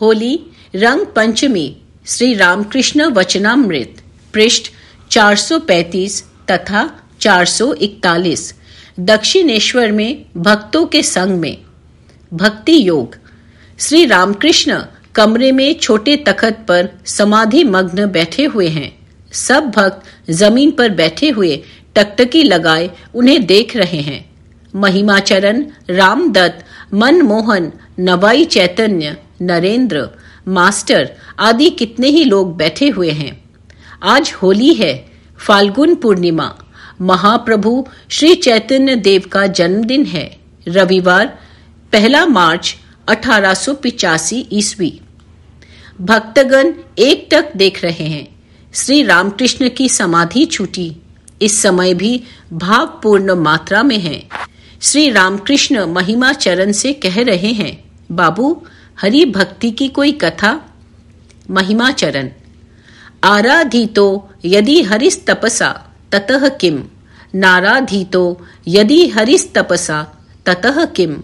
होली रंग पंचमी श्री रामकृष्ण वचनामृत पृष्ठ 435 तथा 441 दक्षिणेश्वर में भक्तों के संग में भक्ति योग श्री रामकृष्ण कमरे में छोटे तखत पर समाधि मग्न बैठे हुए हैं सब भक्त जमीन पर बैठे हुए टकटकी लगाए उन्हें देख रहे हैं महिमाचरण रामदत्त मनमोहन नवाई चैतन्य नरेंद्र मास्टर आदि कितने ही लोग बैठे हुए हैं आज होली है फाल्गुन पूर्णिमा महाप्रभु श्री चैतन्य देव का जन्मदिन है रविवार पहला मार्च अठारह ईस्वी भक्तगण एक टक देख रहे हैं श्री रामकृष्ण की समाधि छूटी इस समय भी भावपूर्ण मात्रा में है श्री रामकृष्ण महिमा चरण से कह रहे हैं बाबू हरि भक्ति की कोई कथा महिमाचरण आराधितो यदि हरिस्तपसा ततः किम नाराधितो यदि हरिस्तपसा ततः किम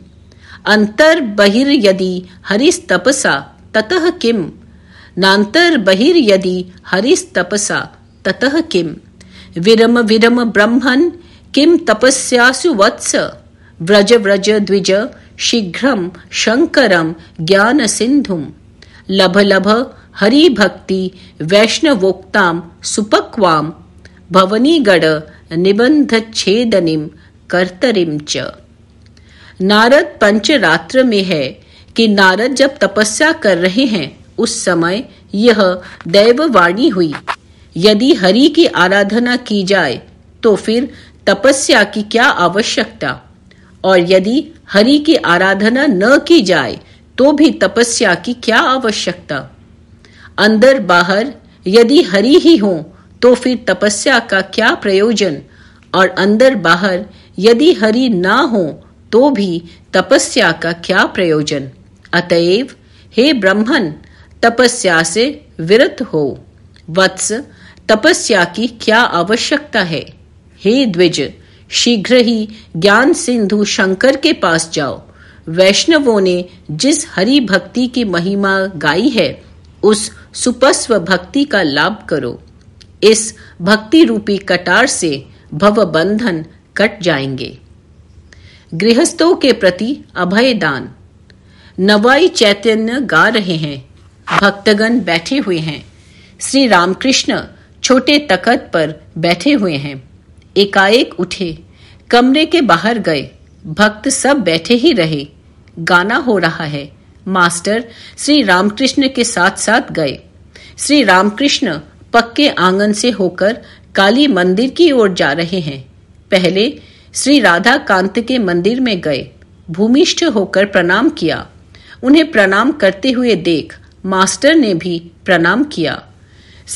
अंतर बहिर यदि हरिस्तपसा ततः किम नांतर बहिर यदि हरिस्तपसा ततः किम विरम विरम ब्रह्मन् किम तपस्यासु वत्स व्रज व्रज द्विज शीघ्रम शंकरम ज्ञान सिंधुम लभ लभ हरि भक्ति वैष्णवोक्ताम सुपक्वाम भवनीगढ़ निबंध छेदनिम कर्तरिम च नारद पंचरात्र में है कि नारद जब तपस्या कर रहे हैं उस समय यह दैववाणी हुई यदि हरि की आराधना की जाए तो फिर तपस्या की क्या आवश्यकता और यदि हरि की आराधना न की जाए तो भी तपस्या की क्या आवश्यकता अंदर बाहर यदि हरि ही हो तो फिर तपस्या का क्या प्रयोजन और अंदर बाहर यदि हरि ना हो तो भी तपस्या का क्या प्रयोजन अतएव हे ब्रह्मन तपस्या से विरत हो वत्स तपस्या की क्या आवश्यकता है हे द्विज शीघ्र ही ज्ञान सिंधु शंकर के पास जाओ वैष्णवों ने जिस हरि भक्ति की महिमा गाई है उस सुपस्व भक्ति का लाभ करो इस भक्ति रूपी कटार से भव बंधन कट जाएंगे गृहस्थों के प्रति अभय दान नवाई चैतन्य गा रहे हैं भक्तगण बैठे हुए हैं श्री रामकृष्ण छोटे तखत पर बैठे हुए हैं एकाएक उठे कमरे के बाहर गए भक्त सब बैठे ही रहे गाना हो रहा है मास्टर श्री रामकृष्ण के साथ साथ गए श्री रामकृष्ण पक्के आंगन से होकर काली मंदिर की ओर जा रहे हैं पहले श्री राधा कांत के मंदिर में गए भूमिष्ठ होकर प्रणाम किया उन्हें प्रणाम करते हुए देख मास्टर ने भी प्रणाम किया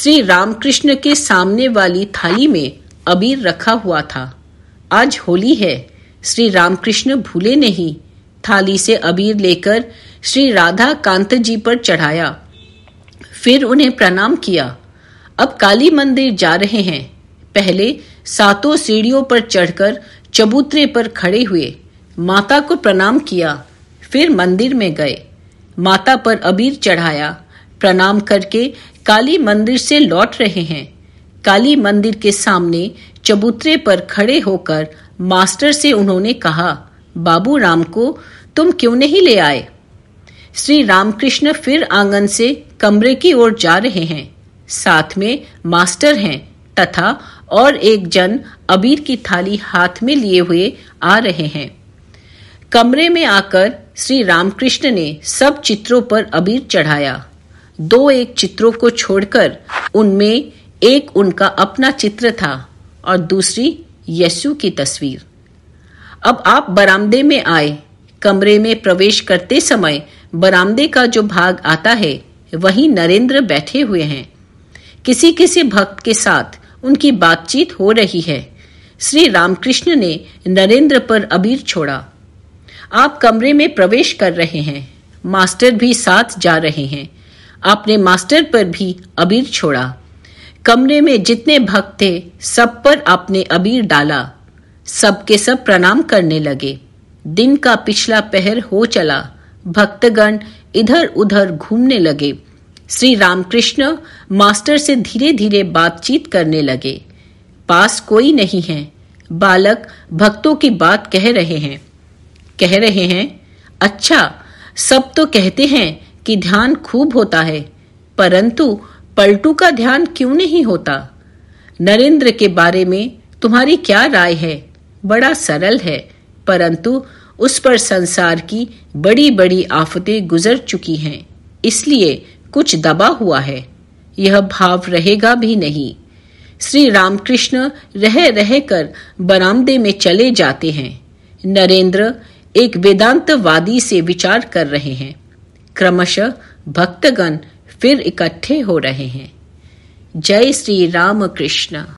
श्री रामकृष्ण के सामने वाली थाली में अबीर रखा हुआ था आज होली है श्री रामकृष्ण भूले नहीं थाली से अबीर लेकर श्री राधा कांत जी पर चढ़ाया फिर उन्हें प्रणाम किया अब काली मंदिर जा रहे हैं पहले सातों सीढ़ियों पर चढ़कर चबूतरे पर खड़े हुए माता को प्रणाम किया फिर मंदिर में गए माता पर अबीर चढ़ाया प्रणाम करके काली मंदिर से लौट रहे हैं काली मंदिर के सामने चबूतरे पर खड़े होकर मास्टर से उन्होंने कहा बाबू राम को तुम क्यों नहीं ले आए श्री रामकृष्ण फिर आंगन से कमरे की ओर जा रहे हैं साथ में मास्टर हैं तथा और एक जन अबीर की थाली हाथ में लिए हुए आ रहे हैं कमरे में आकर श्री रामकृष्ण ने सब चित्रों पर अबीर चढ़ाया दो एक चित्रों को छोड़कर उनमें एक उनका अपना चित्र था और दूसरी यशु की तस्वीर अब आप बरामदे में आए कमरे में प्रवेश करते समय बरामदे का जो भाग आता है वही नरेंद्र बैठे हुए हैं किसी किसी भक्त के साथ उनकी बातचीत हो रही है श्री रामकृष्ण ने नरेंद्र पर अबीर छोड़ा आप कमरे में प्रवेश कर रहे हैं मास्टर भी साथ जा रहे हैं आपने मास्टर पर भी अबीर छोड़ा कमरे में जितने भक्त थे सब पर आपने अबीर डाला सबके सब प्रणाम करने लगे दिन का पिछला पहर हो चला भक्तगण इधर उधर घूमने लगे श्री रामकृष्ण मास्टर से धीरे धीरे बातचीत करने लगे पास कोई नहीं है बालक भक्तों की बात कह रहे हैं कह रहे हैं अच्छा सब तो कहते हैं कि ध्यान खूब होता है परंतु पलटू का ध्यान क्यों नहीं होता नरेंद्र के बारे में तुम्हारी क्या राय है बड़ा सरल है परंतु उस पर संसार की बड़ी बड़ी आफतें गुजर चुकी हैं इसलिए कुछ दबा हुआ है यह भाव रहेगा भी नहीं श्री रामकृष्ण रह रह कर बरामदे में चले जाते हैं नरेंद्र एक वेदांतवादी से विचार कर रहे हैं क्रमशः भक्तगण फिर इकट्ठे हो रहे हैं जय श्री राम कृष्ण